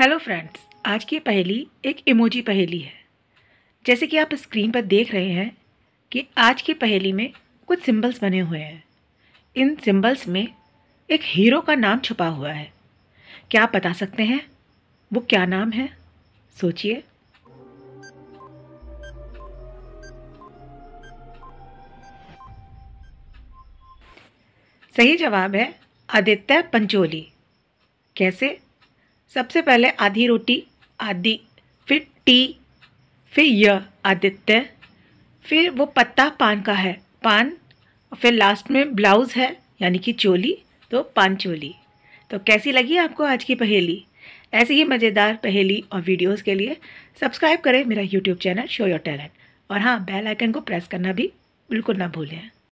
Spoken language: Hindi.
हेलो फ्रेंड्स आज की पहेली एक इमोजी पहेली है जैसे कि आप स्क्रीन पर देख रहे हैं कि आज की पहेली में कुछ सिंबल्स बने हुए हैं इन सिंबल्स में एक हीरो का नाम छुपा हुआ है क्या आप बता सकते हैं वो क्या नाम है सोचिए सही जवाब है आदित्य पंचोली कैसे सबसे पहले आधी रोटी आदि फिर टी फिर य आदित्य फिर वो पत्ता पान का है पान फिर लास्ट में ब्लाउज़ है यानी कि चोली तो पान चोली तो कैसी लगी आपको आज की पहेली ऐसी ही मज़ेदार पहेली और वीडियोस के लिए सब्सक्राइब करें मेरा YouTube channel show your talent और हाँ बेल आइकन को प्रेस करना भी बिल्कुल ना भूलें